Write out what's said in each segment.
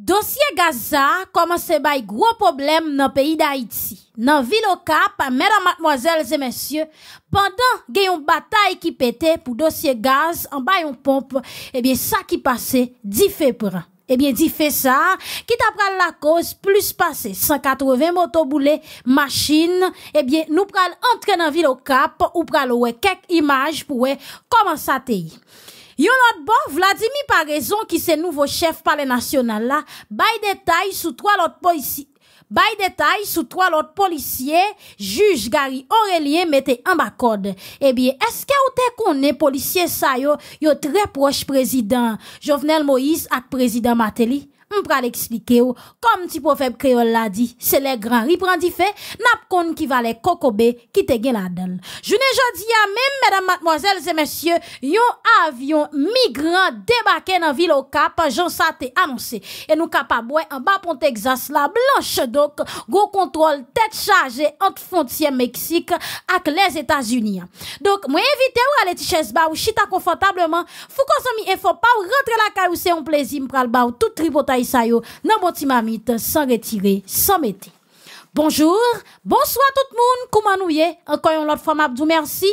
Dosye gaz a, koman se bay gro problem nan peyi da Haiti. Nan vil o kap, mèran matmoazèl zè mèsyè, pandan gen yon batay ki pète pou dosye gaz, an bay yon pomp, ebyen eh sa ki pase, di fe pran. Ebyen eh di fe sa, kita pral la koz plus pase, 180 motoboulè, machin, ebyen eh nou pral entre nan vil o kap, ou pral wè kek imaj pou wè koman sa teyi. Yo l'autre bon, Vladimir par qui c'est nouveau chef par le national là, bail détail sous trois autres policiers. By détail sous trois autres policiers, juge Gary Aurélien mettait en bas code. Eh bien, est-ce que vous êtes connu, policier, ça, yo, yo très proche président Jovenel Moïse et président Matéli? m pra li ekslike ou, kom ti profep kreol la di, se le gran riprandi fe, nap kon ki vale kokobe ki te gen la den. Jounen jodi ya men, mèdam matmoazèl zè mèsyè, yon avyon migran debake nan vile o kap, jansate anonsè, e nou kap a bwen an ba ponte exas la blanche dok, go kontrol, tèt chargè ant fontien Meksik ak les Etats-Unis. Dok, mwen evite ou ale ti chèz ba ou chita konfantableman, fou konsomi e fò pa ou rentre la kaj ou se yon plezi m pra li ba ou tout tri potay bagay sa yo nan bon ti mamite, Bonjour, bonsoir tout le monde, comment nous y est? Encore une autre fois, Mabdou, merci.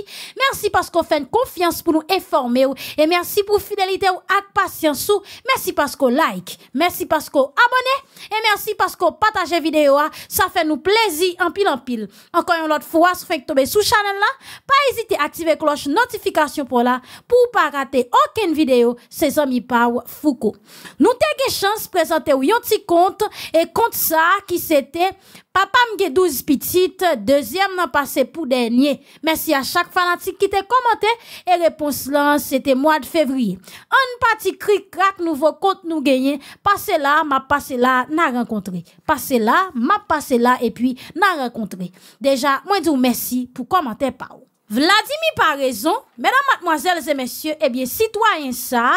Merci parce qu'on fait une confiance pour nous informer et merci pour fidélité ou et patience Merci parce qu'on like, merci parce qu'on abonne et merci parce qu'on partage vidéo. Ça fait nous plaisir en pile en pile. Encore une autre fois, si vous tomber sous channel là, pas hésiter à activer cloche notification pour là pour pas rater aucune vidéo. C'est amis Pau Foucault. Nous avons chance de présenter un petit compte et compte ça qui c'était Papa m'a 12 petites, deuxième n'a passé pour dernier. Merci à chaque fanatique qui t'a commenté et réponse là, c'était mois de février. Un parti cric crac nouveau compte nous gagner. Passez là, m'a passé là, n'a rencontré. Passez là, m'a passé là et puis n'a rencontré. Déjà, moi dis merci pour commenter par. Vladimir par raison, mesdames, mademoiselles et messieurs, eh bien, citoyens, ça,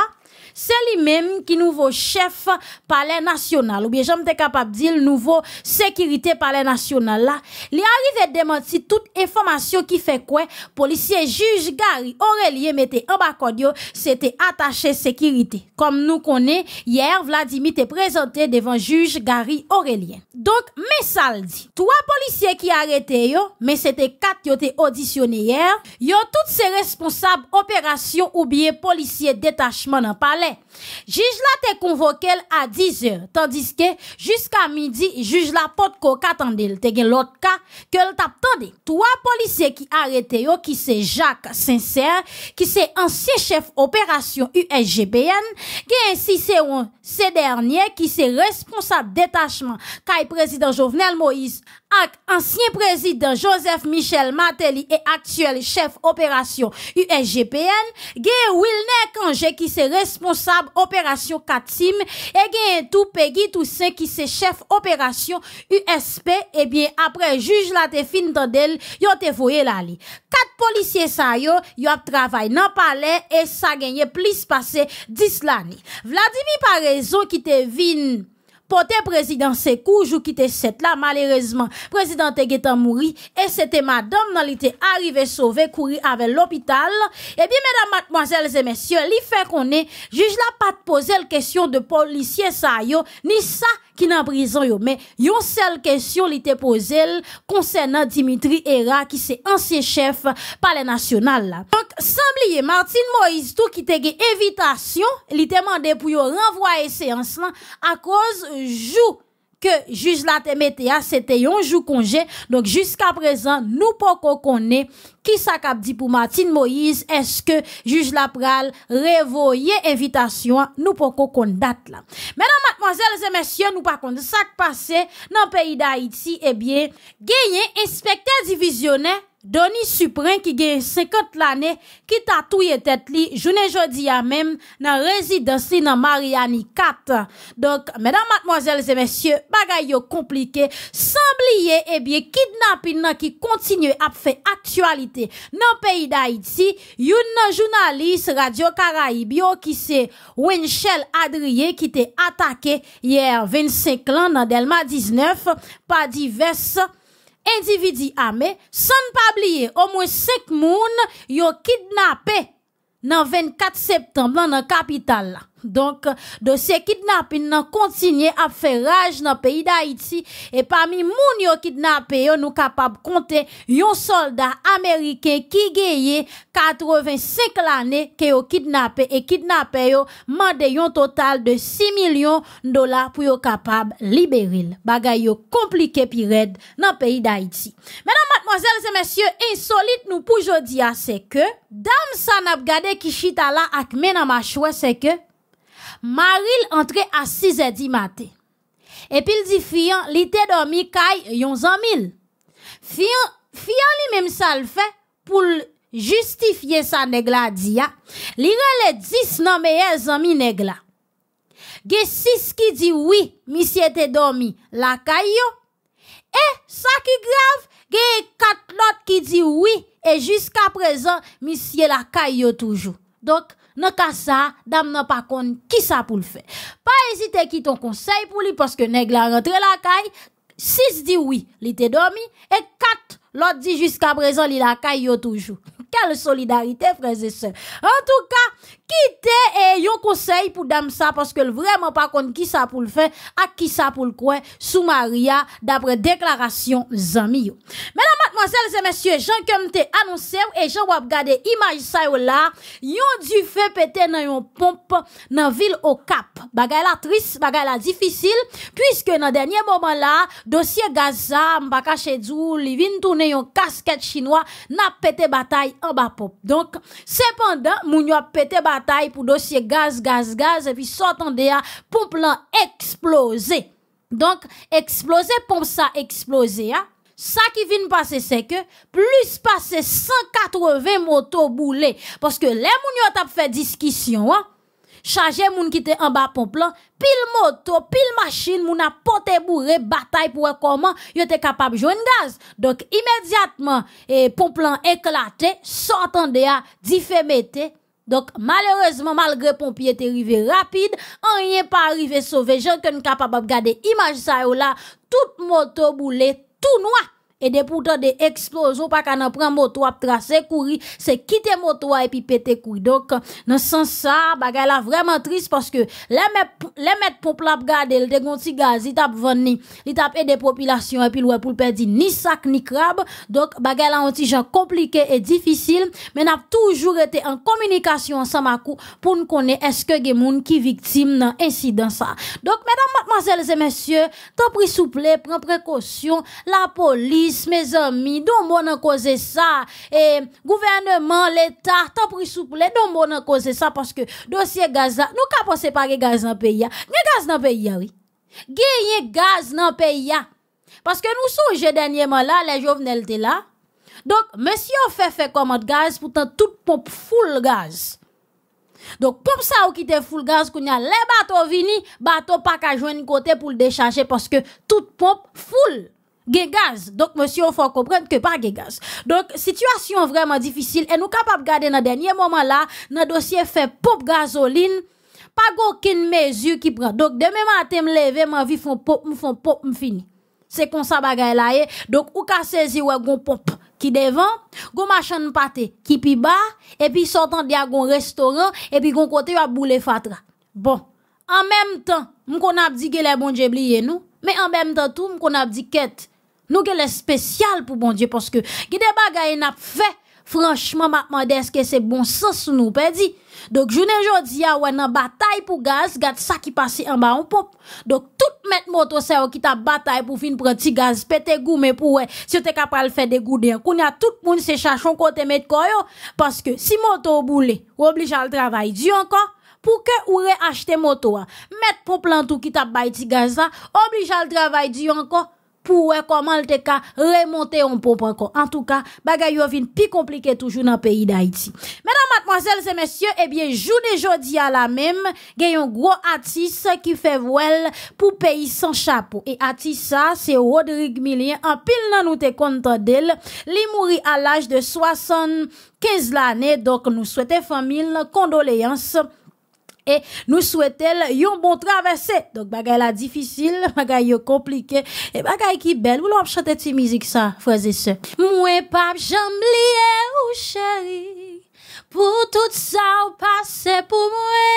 c'est lui-même qui nouveau chef palais national, ou bien j'aime capable de dire nouveau sécurité palais national là. Il arrive à démentir toute information qui fait quoi, policier juge Gary Aurélien mettait en bas c'était attaché sécurité. Comme nous connaît, hier Vladimir était présenté devant juge Gary Aurélien. Donc, mais ça Trois policiers qui arrêté yo, mais c'était quatre qui ont été auditionnés hier. Yo toutes ces responsables opérations ou bien policiers détachement dans palais Dale. Juge là t'es convoqué à 10 heures, tandis que jusqu'à midi, juge la porte qu'on attendait. T'es gen l'autre cas que t'attendait. Trois policiers qui arrêté yo, qui c'est Jacques Sincère, qui c'est ancien chef opération USGPN, qui ainsi c'est ces derniers qui c'est responsable détachement Kay président Jovenel Moïse ancien président Joseph Michel Matéli et actuel chef opération USGPN, gain Wilner Kanje qui c'est responsable Operasyon Katim E gen tout pegi tout se ki se chef Operasyon USP E bien apre juj la te fin do del Yo te foye la li Kat policye sa yo, yo ap travay Nan pale, e sa genye plis pase Dis la ni Vladimir pa rezon ki te vin Pote président Sekou, jou qui cette là, malheureusement, président Tegetan mourit, et c'était madame dans l'été arrivée sauvée, courir avec l'hôpital. Eh bien, mesdames, mademoiselles et messieurs, li fait qu'on est, juge la pas de poser la question de policier ça yo, ni ça, qui prison en prison. yon Mais une seule question qui était posée concernant Dimitri Era qui est ancien chef palais national. Donc, sans Martine Martin Moïse, tout qui était invitation, il était demandé pour renvoyer séance à cause jour. ke juz la temete a, se te yon jou konje, donk jiska prezan nou pokon konne, ki sak ap di pou Martine Moïse, eske juz la pral, revoye evitasyon, nou pokon kon dat la. Menan matmazel, zemensyen nou pakon de sak pase, nan peyi da Haiti, ebyen, eh genyen inspektèr divizyonè, Doni Supren ki gen 50 lane ki tatouye tet li jounen jodi ya menm nan rezidans li nan Mariani 4. Donk, mèdam matmozèl zè mèsyè, bagay yo komplike. Sambliye e bie kidnapin nan ki kontinyo ap fè aktualite nan peyi da iti. Youn nan jounalis Radio Karayib yo ki se Wenchel Adrie ki te atake yè 25 lan nan Delma 19 pa diversa. individu armé, sans pas oublier au moins 5 moun yo kidnappé le 24 septembre dans la capitale Donk dosye kidnapin nan kontinye ap fe raj nan peyi da iti E pami moun yo kidnapen yo nou kapab konten yon soldat Ameriken ki geye 85 lane ke yo kidnapen E kidnapen yo mande yon total de 6 milyon dolar pou yo kapab liberil Bagay yo komplike pi red nan peyi da iti Menan matmozèl se mèsyè insolite nou poujò diya se ke Dam sa nan ap gade kishita la ak menan ma chwe se ke Maril entre à 6 h du matin. Et puis il dit, fian, li te dormi kay yon zanmil. Fian, fian li même ça le fait pour justifier sa negla dia. Li rele 10 nan meye Il negla. Ge 6 qui dit oui, monsieur te dormi la kay Et ça qui grave, ge 4 autres qui dit oui, et jusqu'à présent, monsieur la kay toujours. Donc, ne cas ça dame nan pas konn qui ça pour le faire pas hésiter qui ton conseil pour lui parce que nèg la rentre la caille 6 dit oui il était dormi et 4 l'autre dit jusqu'à présent il la caille toujours kal solidarite freze se. En tou ka, kite e yon kosey pou dam sa, paske l vreman pa kont ki sa pou l fe, ak ki sa pou l kwen sou maria, dapre deklarasyon zanmi yo. Menan matmazel se mesye, jan kem te anonsew, e jan wap gade imaj sayo la, yon di fe pete nan yon pomp nan vil o kap. Bagay la tris, bagay la difisil, pwiske nan denye moman la, dosye gaza, mbaka chedzou, li vin toune yon kasket chinois, nan pete batay en bas pop. Donc, cependant, moun a pété bataille pour dossier gaz, gaz, gaz, et puis sortant de là, pompe lan Donc, exploser, pompe ça exploser. hein? qui vient de passer, c'est que plus passer 180 motos boule, Parce que moun yo tap fait discussion, hein. Chargé, moun qui était en bas plan, pile moto, pile machine, moun pote bourré, bataille pou comment étaient yo de jouer gaz. Donc immédiatement, et pon plan éclaté sortant de a, di malheureusement, malgré pompiers malgré malgre on rapide, an pas arrivé sauvé je jen capable kapab garder image ça sa toute tout moto boule, tout noir. E de pou ta de eksploso Pa ka nan pren moto ap trase kouri Se kite moto ap epi pete kouri Donk nan san sa bagay la vreman tris Paske le met poplap gade Le de gonti gaz Li tap veni, li tap e de popilasyon Epi lwè pou lperdi ni sak ni krab Donk bagay la an ti jan komplike E difisil men ap toujou Ete an komunikasyon san makou Poun kone eske gen moun ki viktim Nan insidans sa Donk menan matmazel zemensye Ta pri souple, pren prekosyon La poli mes amis, donc bon en cause ça. Et gouvernement, l'État, tant pris souple, donc bon en cause ça, parce que dossier Gaza, nous capons penser pas gaz dans le pays, a hein. gaz dans le pays, hein, oui. gaz dans le pays, hein. parce que nous sommes dernièrement là, les jeunes étaient là. Donc, monsieur fait fait commande gaz, pourtant tout pompe full gaz. Donc, pour ça ou qui te full gaz, qu'on a les bateaux vini, bateau pas qu'à joindre côté pour le décharger parce que toute pompe full. Ge gaz. Donk monsi ou fò komprenn ke pa ge gaz. Donk, situasyon vreman difisil. E nou kapap gade nan denye moman la, nan dosye fè pop gazolin, pa gòkine mezur ki pran. Donk, demè matè m lève, m avi fòm pop, m fòm pop, m fini. Se kon sa bagay la ye. Eh. Donk, ou ka sezi wè gon pop ki devan, gon machan m patè, ki pi ba, e pi sortan diya gon restoran, e pi gon kote wè boule fatra. Bon. An mèm tan, m kon ap di gè lè bon jebli ye nou, mè an mèm tan tou, m kon ap di ket Nou bon bon non, ah gen le spesyal pou bon die, poske gide bagayen ap fe, franchman matman deske se bon sos nou pe di. Dok jounen jodi ya wè nan batay pou gaz, gat sa ki pase yon ba yon pop. Dok tout met moto se yo ki ta batay pou fin proti gaz, pete goume pou wè, si yo te kapal fe de gouden. Koun ya tout moun se chachon kote met koyo, poske si moto ou boule, ou obli jal travay diyon kon, pou ke ou re achete moto wa. Met pop lan tou ki ta bay ti gaz la, obli jal travay diyon kon, pour comment te remonter en peu encore. En tout cas, bagay yo pi compliqué toujours dans le pays d'Haïti. Mesdames, mademoiselles et messieurs, eh bien, jour de jodi à la même, a un gros artiste qui fait voile pour pays sans chapeau. Et artiste c'est Rodrigue Millien. En pile nous te content d'elle. Li mouri à l'âge de 75 l'année. Donc, nous souhaitons famille condoléances et nous souhaitons yon bon traversé. Donc, bagay la difficile, bagay yon compliqué, et bagay qui belle. Ou l'on chante ti musique ça, frères et sœurs. Moué pas jamblié ou oh, chéri, pour tout ça ou passé pour moi.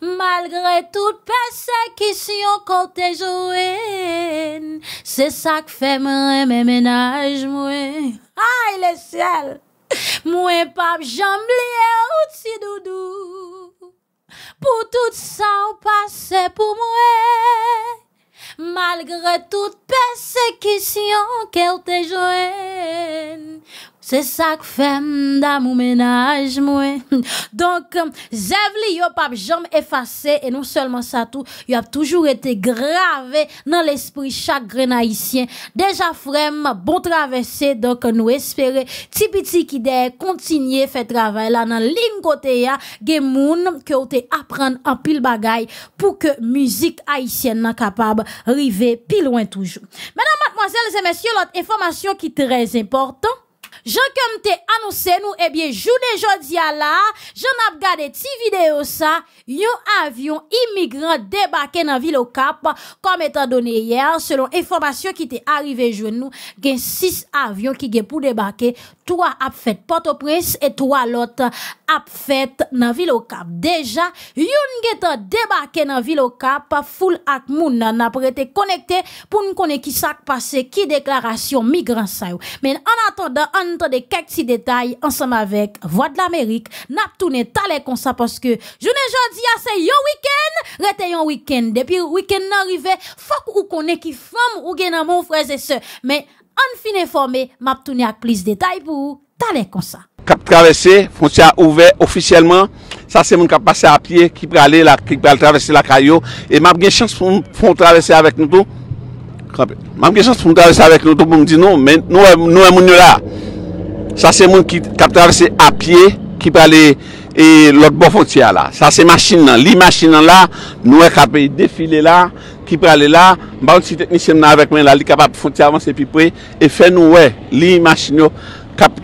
Malgré tout qui persekisyon kote jouer C'est ça que fait men ménage, moi. Aïe le siel Moi, pap j'aime liye ou oh, si doudou Pou tout sa ou pase pou mouè, Malgre tout pesekisyon kèl te jowèn, Se sak fem da mou menaj mwen. Donk, zev li yo pap jom efase, e nou selman sa tou, yo ap toujou ete grave nan l'espri chakren Haitien. Deja frem, bon travesse, donk nou espere tipiti ki de kontinye fe travay la nan ling kote ya, gen moun ke ou te apren an pil bagay pou ke mouzik Haitien nan kapab rive pil ouan toujou. Menan matmoazel, zemes, yo lote informasyon ki trez importan. jan kem te anouse nou, ebyen joun e jodia la, jan ap gade ti video sa, yon avyon imigran debake nan vilokap, kom etan donye yer, selon informasyon ki te arrive joun nou, gen 6 avyon ki gen pou debake, 3 ap fet portopres, et 3 lot ap fet nan vilokap. Deja, yon gen te debake nan vilokap, ful ak moun nan ap rete konekte pou nkone ki sak pase ki deklarasyon migran sa yo. Men, an atanda, an ansem avek Voix de l'Amerik nap toune talè konsa poske jounen jan di ase yon wikend rete yon wikend depi yon wikend nan rive fok ou kone ki fom ou gen nan moun freze se men an fin informe map toune ak plis detay pou ou talè konsa kap travese fontya ouve ofisyelman sa se moun kap pase apye ki prale travese la kayo e map gen chans pou nou travese avek nou map gen chans pou nou travese avek nou pou nou di nou nou e moun yo la Sa se moun ki kap travese apye, ki prale e lot bo fontya la. Sa se machin nan, li machin nan la, nou e kap pe defile la, ki prale la, baouti teknisyen nan avek men la, li kap ap fontya avanse pi pre, e fe nou e, li machin nou kap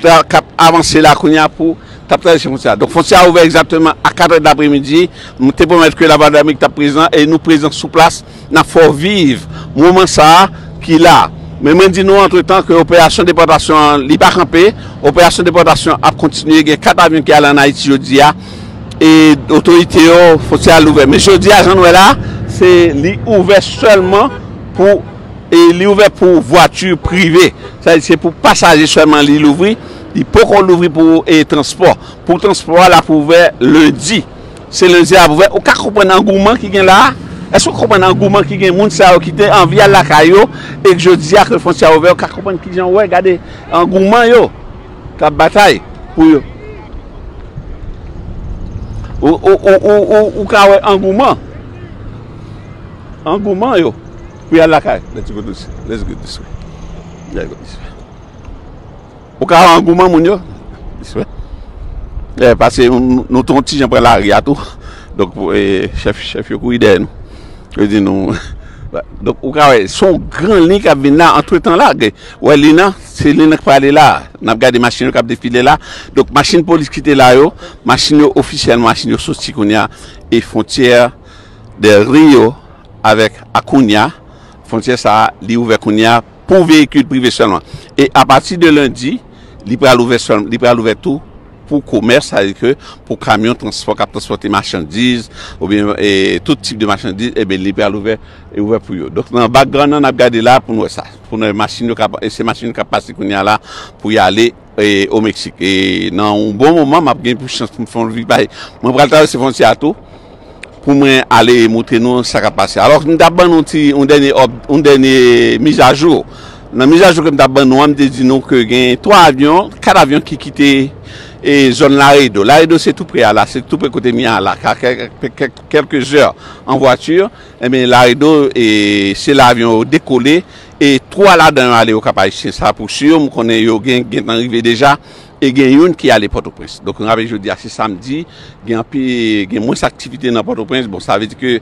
avanse la konya pou tap travese fontya. Donk fontya ouve exactement a 4 d'apremidi, moun tepon mwen etkwe la vade amik tap prezant, e nou prezant sou plas nan forvive. Moun man sa, ki la. Men men di nou entretan ki operasyon deportasyon li pa kampe, operasyon deportasyon ap kontinye ge kat avyon ki ala na iti yo diya E otorite yo fote a louve. Me yo diya jan nou e la, se li ouve selman pou, e li ouve pou vwature prive. Sa yi se pou pasaje selman li louvri, li pou kon louvri pou e transport. Pou transport la pouve le di, se le di la pouve, ou ka koupen nan gouman ki gen la a? Eso koupan angouman ki gen moun sa wakite an vi al lakay yo Eke je di ak refonsi a ouve yo Ka koupan ki jan wè gade Angouman yo Ka batay Ou yo Ou ka wè angouman Angouman yo Ou ya lakay Let's go this way Ou ka wè angouman moun yo Dispe E pase nou ton ti jen pre la riyatu Dok chef yo kou ide nou Son gran link ap vina an tou etan la, wè lina, se lina k pa ale la, nap gade masin yo kap defile la, dok masin polis kite la yo, masin yo ofisyen, masin yo sosi koun ya, e fontyer de Rio, avek akoun ya, fontyer sa, li ouvek koun ya, pou veykul prive solman. E apati de lundi, li pral ouvek solman, li pral ouvek tou, pou komers a eke, pou kamyon transporte, transporte marchandise ou bien tout type de marchandise e eh be libe al ouve pou yo. Donk nan bak gran nan ap gade la pou nou e sa pou nou e se machine kapase pou y ale o Meksik. E nan un bon mouman m ap gen pou chans pou m fon lvibaye. Mwen pral tave se fon si ato pou mwen ale moutre nou sa kapase. Alors nou dap ban nou ti, nou dane mis a jou. Nan mis a jou ke m dap ban nou am de di nou ke gen 3 avyon, 4 avyon ki kite e zon la rey do. La rey do se tou pre ala, se tou pre kote mi ala. Ka kelke zyor an vwature, ebe la rey do se la avyon dekole e tro ala den yon ale yon kapay. Sen sa pou sur, mou konen yon gen enrive deja, e gen yon ki ale porto prens. Dok nou ave jodi a se samdi, gen mwens aktivite nan porto prens, bon sa ve di ke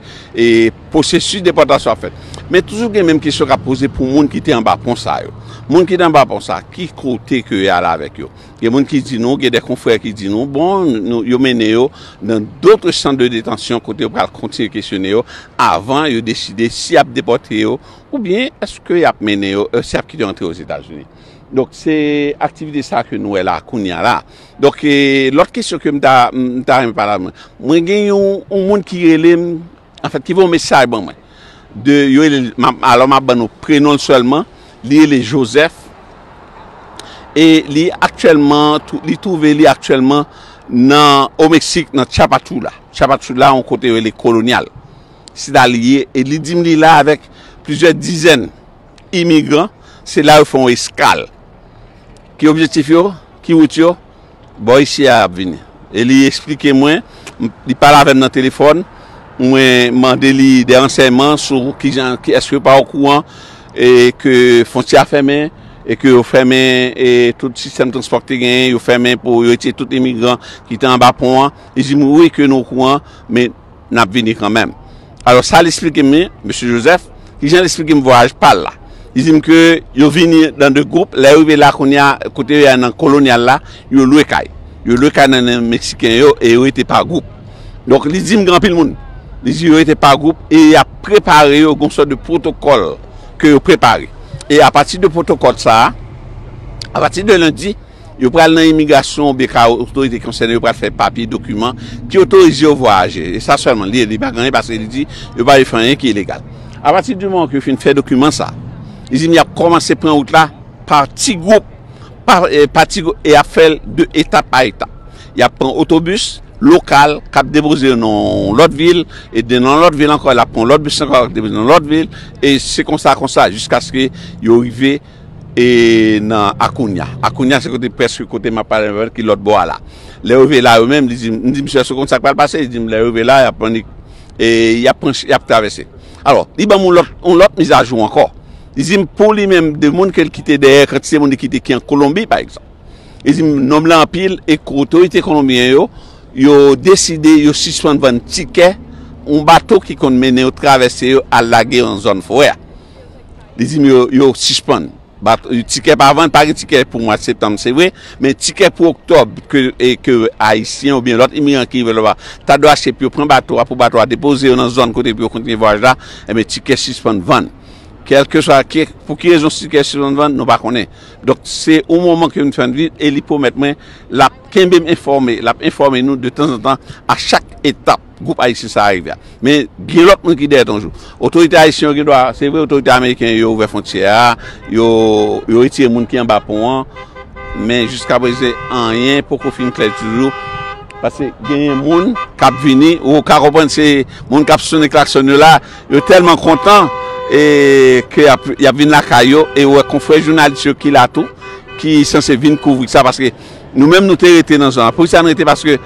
posessu depotasyon a fet. Me toujou gen menm ki se ka pose pou moun ki te an ba pon sa yo. Moun ki dan ba pon sa, ki kote ki yo ala vek yo. Gen moun ki di nou, gen de konfouè ki di nou, bon, yo mene yo nan dotre san de detansyon kote yo pral konti yon kesyon yo, avan yo deside si ap depote yo, ou bien, eske ap mene yo, euh, si ap ki do yon tre yo Zetajouni. Donk, se aktivite sa ke nou el akoun ya la. Donk, e, lor kesyon ki yo mta remi pala, mwen gen yon moun ki relem, anfa, ki vou mesay ban mwen, de yon ala map ban nou prenoun solman, li e le Joseph e li aktuelman li touve li aktuelman nan, ou Meksik, nan Tchapatoula Tchapatoula ou kote ou e le kolonyal si da li e, e li dim li la avèk plizè dizèn imigran, se la ou fon wè skal ki objetif yo ki wout yo bo yisi a vini, e li eksplike mwen li pala avèm nan telefon mwen mande li de ansèyman sou ki eswe pa wè kouan e ke fonsi a fèmè, e ke yo fèmè, e tout sistem transporte gen, yo fèmè pou yo ete tout emigran, ki te an ba pou an, li zim ou eke nou kou an, men nap vini kanmen. Alors sa li explike mè, M. Joseph, ki jen li explike m voyaj pal la, li zim ke yo vini dan de goup, la oube la kote yo an kolonyal la, yo luekay, yo luekay nan an Meksiken yo, e yo ete pa goup. Donc li zim granpil moun, li zim yo ete pa goup, e ya prepare yo gonsol de protokol, yo prepare. E a pati de protokote sa, a pati de lundi, yo pral nan imigrasyon ou beka ou autorize konsenye, yo pral fe papi dokumen ki autorize ou voaje. E sa solman li e li baganye, parce li di yo pa li e fanyen ki e legal. A pati di mank yo fin fe dokumen sa, yi mi ap komanse pren outla parti goup, parti eh, goup e ap fel de eta pa eta. Yap pren otobus, lokal, kap deboze nan lot vil, e denan lot vil ankon, la pon lot besan ankon, la pon lot vil, e se konsa konsa, jiska se yo rive, e nan Akounia, Akounia se kote preske, kote mapare, ki lot bo ala, le rive la yo men, dizim, nizim se kon sa kwa alpase, dizim, le rive la, e ap travese, alo, i ban moun lot, moun lot mizajou ankon, dizim, pou li men, de moun ke l kite dehe, kratise moun de kite ki an Kolombi, par exemple, dizim, nom la anpil, ek autorite Yo deside yo 6.20 tike, un bato ki kon mene yo travese yo a lage yon zon fowè. Dizim yo 6.20, tike parvan, pari tike pou mwa septan, se vwe, men tike pou oktob, ke e, a isyen ou bin lot, imi an ki yon vwe lwa. Tado a chep yo, pran bato, apou bato a depoze yon an zon kote pi yo konti yon vwaj la, e men tike 6.20. kelke swa, pou ki rezon sti kè si yon van, nou pa konen. Dok se ou mouman ki yon fèm di, elipo mèt mwen, l ap ken bem informe, l ap informe nou de tan an tan, a chak etap, goup Aisyen sa rèk vya. Men, gilot mwen ki dè tonjou. Otorite Aisyen ki dwa, se vè, otorite Ameriken yo ouve fontyer, yo iti yon moun ki yon ba pou an, men, jist ka breze an yen, pokou fin kredi toujou, pase genyen moun, kap vini, ou ka ropensi, moun kap sone klak sone la, yo telman kontan, E kè ap vin lakay yo, e wè kon fwè jounalit yo ki lato ki sanse vin kouvri. Sa paske nou mèm nou te rete nan zonan. Po se an rete paske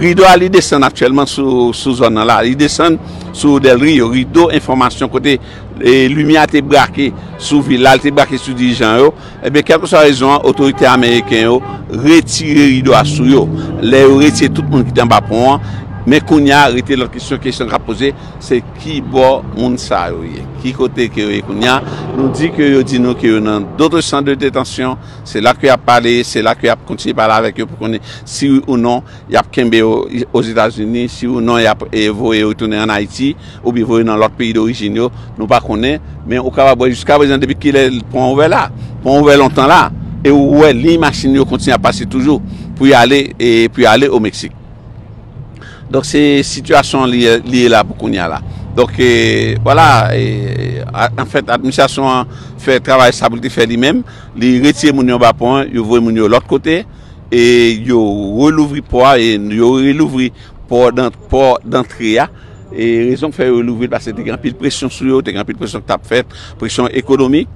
rido a li desen aptyelman sou zonan la. Li desen sou del rio. Rido, informasyon kote, e lumi a te brake sou vilal, te brake sou dirijan yo. E bè kè kon sa rezon, otorite Ameriken yo, rete rido a sou yo. Le rete tout moun ki tan ba pou an. Men kounya, rete lor kisyon, kisyon rapoze, se ki bo moun sa yo ye. Ki kote ki yo ye kounya, nou di ki yo di nou ki yo nan dotre san de detansyon, se la ki yo ap pale, se la ki yo ap kontine pale avek yo pou kone, si yo ou non, yo ap kembe yo os Etats-Unis, si yo ou non, yo ap e voye yo etone an Haiti, ou bi voye nan lor peyi de origine yo, nou pa kone, men ou kava boye, jiska vezen depi ki le pon ouve la, pon ouve lontan la, e ou we, li maksine yo kontine ap pase toujou, pou yo ale, e pou yo ale o Meksik. Donk se situasyon liye la pou konya la. Donk e, wala, e, en fèt, administasyon fè travay sabouti fè li mèm, li retye moun yo bapon, yo vwè moun yo lòt kote, e yo relouvri po a, e yo relouvri po dantri a, e rezon fè relouvri pa se te granpil presyon sou yo, te granpil presyon tap fèt, presyon ekonomi.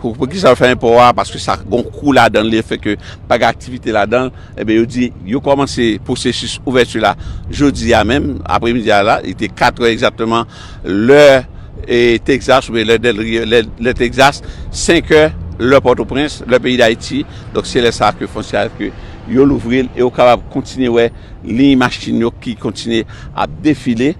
pou ki sa va fèmè pouwa, paske sa gon kou la dan li, fek ke paga aktivite la dan, ebe eh yo di, yo koman se posesus ouvertu la, jodi ya mèm, apre midi ya la, ite katre exactement lè e Texas, oube lè Texas, senke lè Port-au-Prince, lè peyi d'Haïti, dok se lè sa fè fonse a fè, yo louvril, yo kavan kontine wè li maskin yo ki kontine a defile,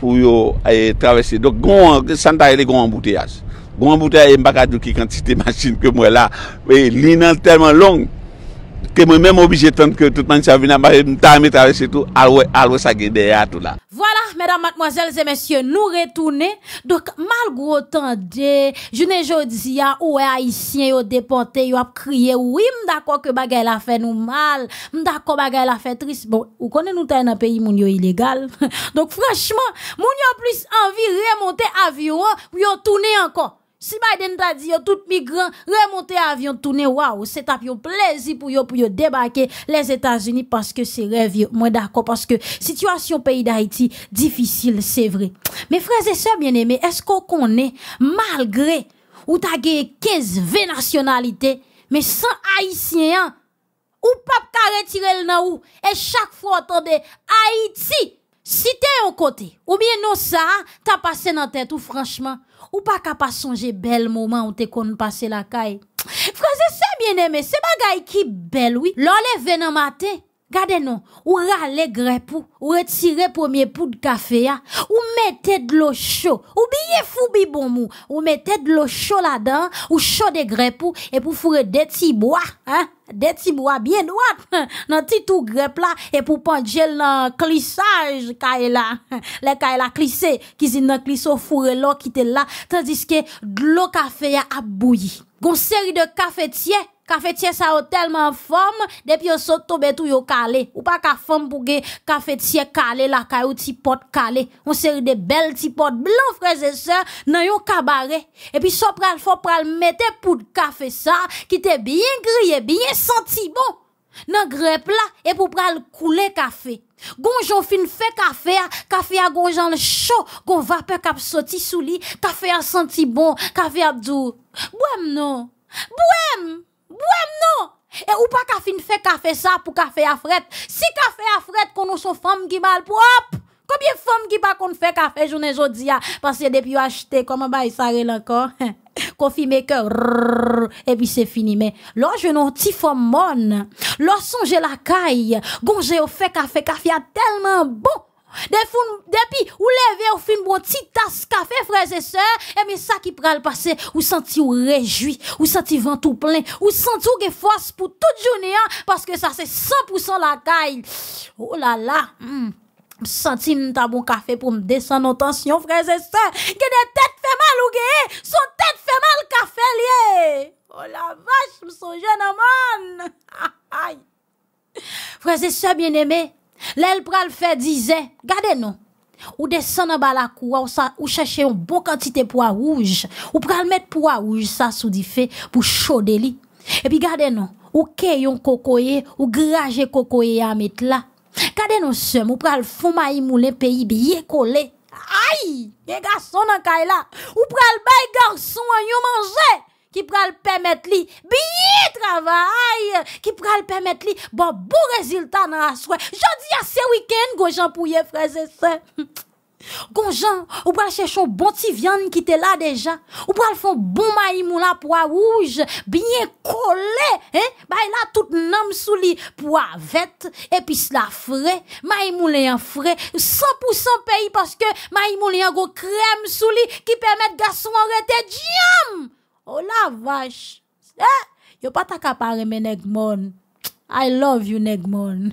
pou yo eh, travesse. Dok san ta yè lè gon an bouté azi. grand bouteille, m'baka dou ki quantité machine que moi là. Et ligne tellement longue que moi même obligé de que bah, tout le monde s'est venu à me traverser tout, alors, ouais ça gagne derrière tout là. Voilà, mesdames, mademoiselles et messieurs, nous retournons. Donc, malgré autant de, je ne jodi ya, ou haïtien yo déporté, yo a crié, oui, d'accord que bagaille la fait nous mal, d'accord bagaille la fait triste. Bon, ou connaît nous dans un pays mon yo illégal. Donc, franchement, moun yo plus envie remonter avion, yo tourner encore. Si Biden t'a dit, tout migrant, remonter avion, tourner, waouh, c'est un plaisir pour yo, pour yo débarquer les États-Unis parce que c'est rêve, moi d'accord, parce que situation pays d'Haïti, difficile, c'est vrai. Mes frères et sœurs bien-aimés, est-ce qu'on connaît, malgré, ou t'as 15, 20 nationalités, mais sans haïtiens, ou pas qu'à retirer le ou, et chaque fois, attendez, Haïti, si t'es au côté, ou bien non ça ta dans ta tête, ou franchement, ou pas capable songer bel moment où t'es kon passer la caille. frère c'est bien aimé, c'est bagaille qui belle, oui. L'enlève, le matin. Gade nous ou rale grepou, ou retirer premier de de café, ou de l'eau chou, ou bien fou bi bon mou, ou de l'eau chaude là-dedans ou des de pour et pou fourer de ti petits hein? des petits bois bien droit, nan ti tout grep la, et pour panjel nan klissaj ka e la, le ka e qui klisse, ki zin nan lo tandis que de l'eau café a bouilli. Gon seri de cafetiers. Kafetye sa ou telman fom depi ou so tobetou yo kale. Ou pa kafem pou ge kafetye kale la kayou ti pot kale. Ou seri de bel ti pot blan freze se nan yo kabare. E pi so pral fom pral mette poud kafe sa ki te bien griye, bien senti bon. Nan grepla e pou pral koule kafe. Gonjou fin fe kafe a, kafe a gonjou an chou. Gon vape kap soti sou li, kafe a senti bon, kafe a dour. Bouem nou, bouem! Bouèm nou, e ou pa kafi nou fè kafè sa pou kafè a fred, si kafè a fred kon nou sou fèm gimal pou ap, komye fèm gimal kon fè kafè, jounen jodi a, pasye depi ou achete, koman ba yi sarè lankan, konfi mekè, rrrrr, epi se fini, men, lò jwen nou ti fèm moun, lò son jè la kay, gon jè ou fè kafè, kafè a telman bon, Depi ou leve ou fin bon ti tas kafe Freze se Eme sa ki pral pase Ou santi ou rejoui Ou santi vantou plen Ou santi ou ge fos pou tout jouni an Paske sa se 100% la kail Olala oh hmm, M senti m ta bon kafe pou m desen no tansyon Freze se Ge de tete fe mal ou ge Son tete fe mal kafe liye Olavache oh m son jene man Freze se bien eme L'El pral fè disait, gardez nous, ou descend en la cour, ou, sa, ou chèche yon bon kantite rouge, ou pral met poids rouge sa sou di fè pou chode li. Et puis gade nou, ou ke yon kokoye, ou graje kokoye a met la. Gade nou sem, ou pral foma yi pays le peyi biye kolé. Ay, garçons gason nan kay la, ou pral bay garçon yon manje. ki pral pemet li biye travay, ki pral pemet li bon bon reziltan nan aswe. Jodi a se wikend, gojan pou ye freze se. Gojan, ou pral chesho bon ti vyande ki te la deja, ou pral fon bon mayimou la pou a wouj, biye kole, bay la tout nanm sou li pou a vet, epi se la fre, mayimou le yon fre, 100% peyi paske mayimou le yon go krem sou li ki pemet gason an rete diyam! Oh la vache. Eh, yo pas de mes negmon. I love you negmon.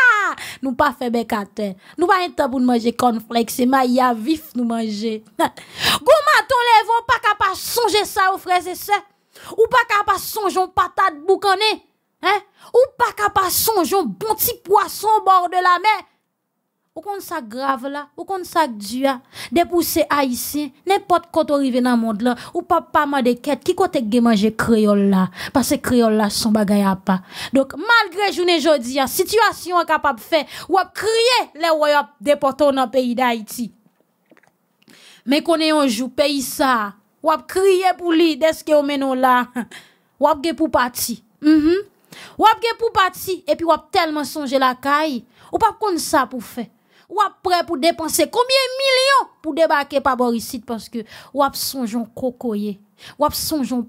nous pas fait bécatin. Nous pas un temps pour manger cornflakes, c'est ma ya vif nous manger. Gouma ton lèvre pas capable songer ça aux frères et sœurs. Ou pas capable songer aux patates boucanées Hein? Ou pas capable songer un bon petit poisson au bord de la mer. Ou kon sa grave la, ou kon sa Des depouse haïtien, n'importe quand arrive dans le monde là, ou pas pas mal de quête, qui côté que manger créole là, parce que créole là son bagay a pas. Donc, malgré journée jodi, la situation capable de faire, ou a crier les royaumes déportés dans le pays d'Haïti. Mais qu'on est un jour pays ça, ou a crier pour lui, dès que ou menon là, ou a pour parti. Mm -hmm. Ou a pour parti, et puis ou a tellement songé la caille, ou pas comme ça pour faire. Ou après pour dépenser combien de millions pour débarquer par Borisite parce que ou ap cocoyer, ou ap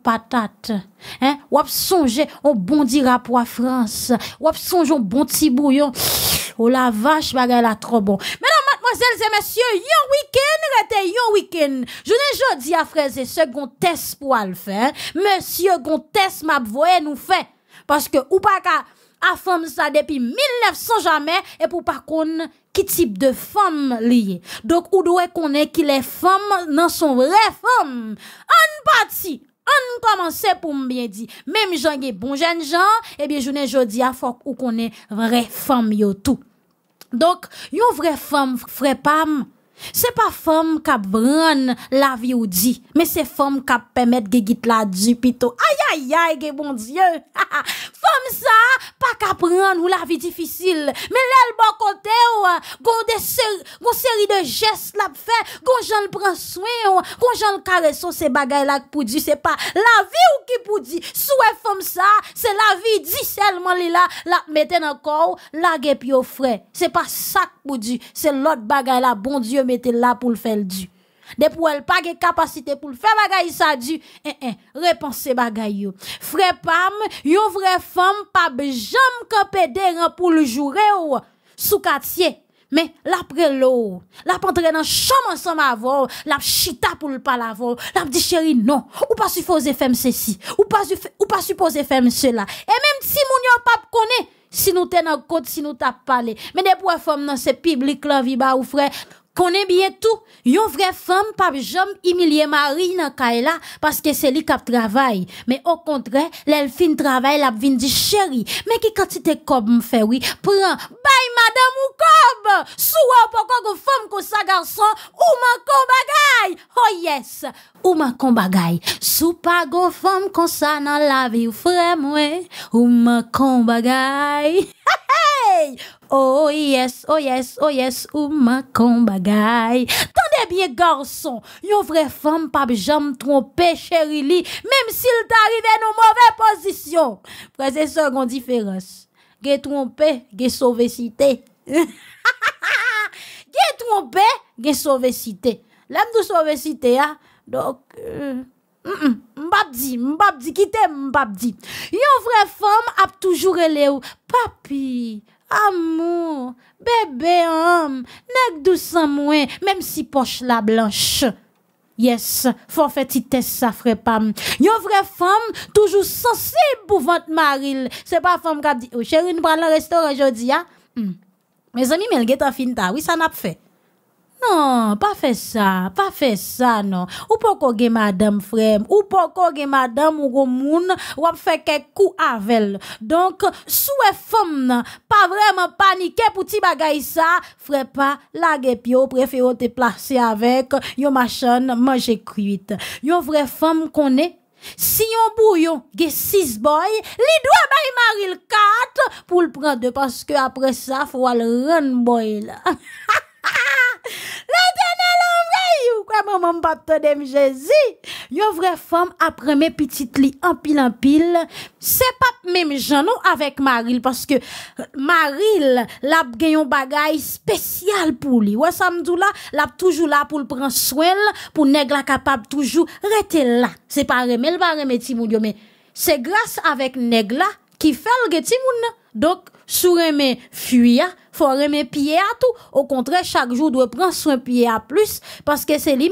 patate, hein, ou ap songer on bon rapport à France, ou ap bon petit bouillon. Oh la vache, bagay la trop bon. Mesdames, mademoiselles et messieurs, yon week-end, rete yon week-end. Je ne jodi à frère et test pour le faire. Monsieur, gon test m'a voye nous fait. Parce que ou pas à femme ça depuis 1900 jamais et pour pas qu'on qui type de femme liée. Donc ou doit est qui les femmes dans sont vrai femmes? En partie on commence pour bien dire. Même j'en ai bon jeune gens, et eh bien, journée jeudi à faut ou qu'on est femmes femme yo tout. Donc, yon vraie femme, frère femme Se pa fom kap bran la vi ou di Me se fom kap pemet ge git la di pito Ayayay ge bon diyo Fom sa pa kap bran ou la vi difisil Me lèl bon kote ou Gon seri de jes la pfe Gon jenl pran swen ou Gon jenl kareso se bagay la pou di Se pa la vi ou ki pou di Sou e fom sa se la vi di selman li la La meten an kou la ge pi ou fre Se pa sak pou di Se lot bagay la bon diyo mette là pour le faire du. Depuis elle pas de capacité pour le faire bagaille ça du, eh eh, repense bagaille yo. Frère Pam, yon vraie femme pas jam Que derrière pour le jouer ou sous quartier. Mais l'après l'eau, la pantre dans chambre ensemble avant, la chita pour le pas la dit chérie non, ou pas supposé faire ceci, ou pas ou pas supposé faire cela. Et même si moun yon pas connaît, si nous t'es dans si nous t'a parlé, mais des fois femme dans ce public là, ba ou frère, Konen bien tout. Une vraie femme pas jamais humilier Marie, dans là parce que c'est lui qui travaille. Mais au contraire, l'elfine travaille, la vin du chérie, mais qui quantité comme me fait oui, prends bye madame ou comme Soua pourquoi une femme comme ça garçon ou ma bagay. Oh yes, ou ma bagay. Sou pas go femme comme ça dans la vie frère moi, ou man bagay. Oh yes, oh yes, oh yes, ouman kon bagay. Tande biye garson, yon vre fom pap jam trompe chèri li, mem si l t'arive nou mowè posisyon. Prese sègon diferans, ge trompe, ge sove site. Ge trompe, ge sove site. Lèm nou sove site, ya? Dok, euh, mbapdi, mbapdi, kite mbapdi. Yon vre fom ap toujoure le ou, papi... Amour, bébé homme, nèg dousan moins, même si poche la blanche. Yes, faut faire petit test ça ferait pas. Une vraie femme toujours sensible pour votre mari. C'est pas femme qui dit "Oh chérie, nous prenons le restaurant aujourd'hui hein? Hmm. Mes amis, mais le fin ta. Oui, ça n'a pas fait. Non, pas fait ça, pas fait ça, non. Ou pas gen madame Frère, ou pas gen madame ou go moun, à fe kek kou avel. Donc, elle. Donc, fom femme, pas vraiment panike pou ti bagay sa, frère pas, lage pyo, te placer avec yo machan manger kuit. Yo vraie fom est, Si yon bouillon ge six boy, li doigts bay le 4 pour le prendre parce que après ça faut le run boy là. maman m'pap de Jésus. Yon vraie femme après mes petites lits, en pile en pile. C'est pas même genre avec Maril parce que Maril l'a gagné un bagage spécial pour lui. Ouais, samedi là, l'a toujours là pour le prendre soin, pour nèg capable toujours rester là. C'est pas remet, le pas remet ti mais c'est grâce avec nèg qui fait le ti moun. Donc, sous remet fuya, faut remettre pied à tout. Au contraire, chaque jour doit prendre soin pied à plus parce que c'est lui-même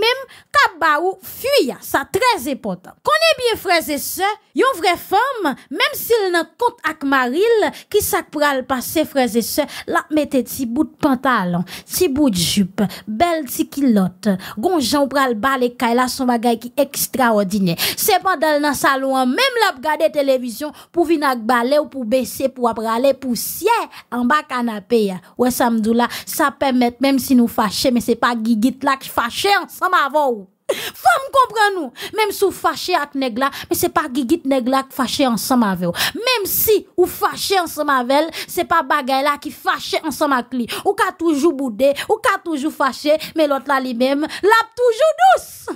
qui ba ou fuir, ça très important. Connais bien frères et sœurs, une vraie femme, même s'il n'a compte avec Maril, qui sak pral passer frères et sœurs, la mettez petit bout de pantalon, petit bout de jupe, belle petit culotte, gonjan pral balé kay la son bagay qui extraordinaire. Cependant dans salon, même la regarder télévision pour venir balé ou pour baisser pour après aller poussière en bas canapé ça me samedi là, ça permet, même si nous fâchés, mais c'est pas gigit là qui fâché ensemble avant Femme comprend nous. Même si vous fâchez avec Negla, mais c'est pas gigit Negla qui fâché ensemble avec vous. Même si vous fâchez ensemble avec c'est pas bagay qui fâche ensemble avec lui. Ou ka toujours boudé, ou ka toujours fâché, mais l'autre là lui-même, l'a toujours douce.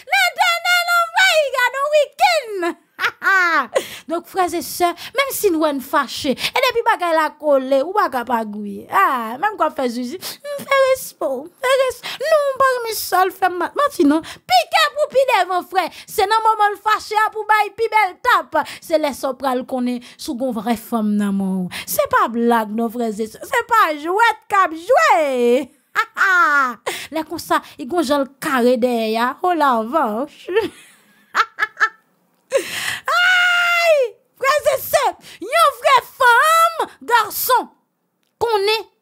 L'éternel pas dans le week-end. Donc, frères et sœurs, même si nous sommes fâchés, et depuis qu'elle la collé, ou bagay pas gouye. Ah, même quand fait fait fais respect, fais respect. Nous, parmi sol, fait maintenant, piquer pour pider, mon frère. C'est dans moment le fâché hein, pour bail pi belle tape. C'est les sopral qu'on est sous une vraie femme nan mon. C'est pas blague, nos frères et sœurs. C'est pas jouet cap jouer. Là, Les comme ça, ils gon le carré derrière. Oh la vache. Frère et sœurs, une vraie femme, garçon, qu'on est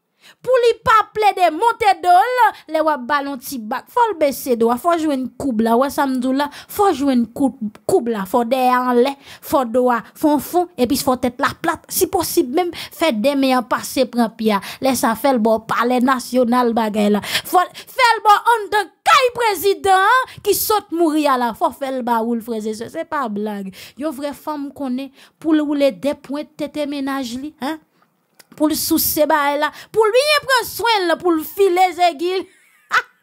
pou li pa ple de monte do la, le wap balon ti bak, fol besè do la, fol jwen koub la, wè samzou la, fol jwen koub la, fol de an le, fol do la, fon fon, epis fol tèt la plat, si posib mèm, fè demè yon pasè prèpia, lè sa fèl bo pale nasyonal bagay la, fol fèl bo on de kay prezident, ki sot mou ria la, fol fèl ba ou l'frezè se, se pa blag, yo vre fèm konè, pou le ou lè depwè tèt emenaj li, an, pour le soucier bah, là, pour lui prendre soin là, pour le filer zéguil.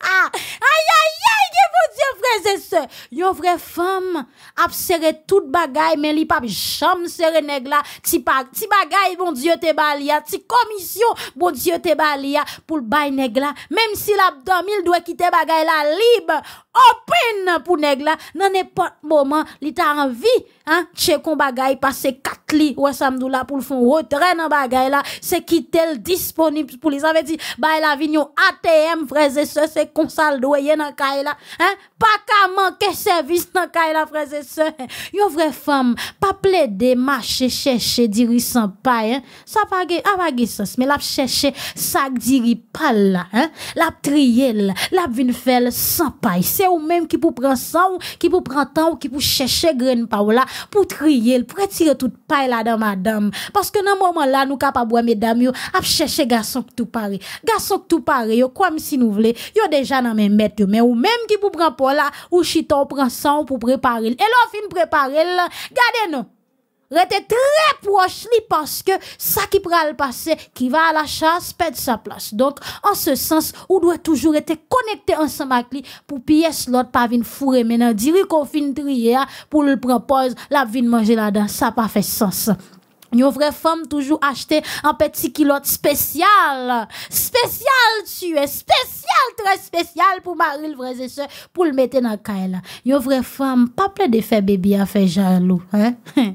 Ah, aïe, aïe, aïe, bon Dieu, frères et sœurs. une vraie femme, a serré toute bagaille, mais li pap jam négla, nèg là. Ti ti bagaille, bon Dieu, te balia. Ti commission, bon Dieu, te balia. Pour le bail nèg là. Même si l'abdomen, il doit quitter bagaille là libre open pour nèg là dans n'importe moment li ta envie hein chekon bagay passer quatre li ou samdou là pour le fond retrait dans bagaille là c'est qui tel disponible pour les ça veut dire a la vignon ATM frères et sœurs c'est qu'on ça le dans kay là hein pas qu'à manquer service dans kay là frères et sœurs hein. yo vraie femme pas plaider marcher chercher diri sans paille... hein ça pas a pas sens mais la chercher ça diri pas là hein la trier la vinn faire sans paille ou même qui pour prendre sang, qui pour prendre temps, qui pour chercher graine par pour trier, pour tirer toute paille là dans madame. Parce que dans moment là, nous capables, mesdames, yo, à chercher garçon tout pareil. Garçon tout pareil, comme si nous voulons, yo déjà dans mes mètres mais ou même qui pour prendre pour là, ou chiton prend sang pour préparer. Et là, fin préparer, regardez-nous. Rete très proche li parce que ça qui pral passer, qui va à la chasse, perd sa place. Donc, en ce sens, on doit toujours être connecté ensemble avec lui pour pièce l'autre pas venir fourrer maintenant. Dire qu'on fin trier pour lui propose, la vin manger là-dedans, ça pas fait sens. Une vraie femme toujours acheter un petit kilote spécial. Spécial, tu es spécial, très spécial pour Marie, le vrai et pour le mettre dans le Une vraie femme, pas plein de faire bébé à faire jaloux, hein?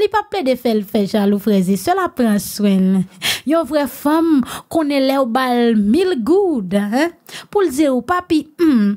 Li pa ple de fel fej alou frezi, se la pren swen. Yo vre fem, konen le ou bal mil goud. Poul ze ou papi, hmm,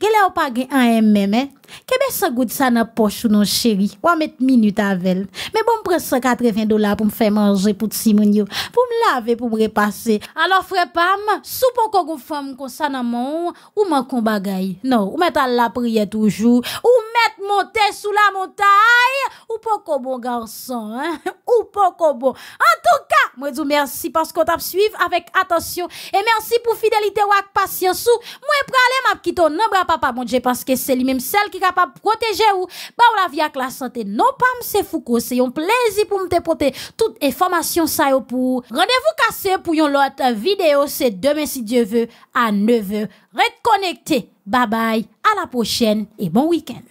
gen le ou pa gen an em men men. Kebe sa goud sa nan ou non chéri. Ou met minute avec Mais bon, prends 180 dollars pour me faire manger pour Simon yo. Pour me laver, pour me repasser. Alors, frère Pam, sou pou kon femme comme ça nan mon, ou man kon bagay. Non, ou met à la prière toujours. Ou met monter sous la montagne. Ou poko bon garçon, hein? Ou pou En tout cas, moi dis merci parce qu'on t'a suivi avec attention. Et merci pour fidélité ou patience. patience. Moi, pralé m'a quitté non bra papa, mon Dieu, parce que c'est lui-même celle qui capable de protéger ou, bah, ou la vie avec la santé. Non, pas M. Foucault, c'est un plaisir pour me porter toute information ça pour rendez-vous cassé pour une autre vidéo. C'est demain, si Dieu veut, à 9h. Reconnectez. Bye bye, à la prochaine et bon week-end.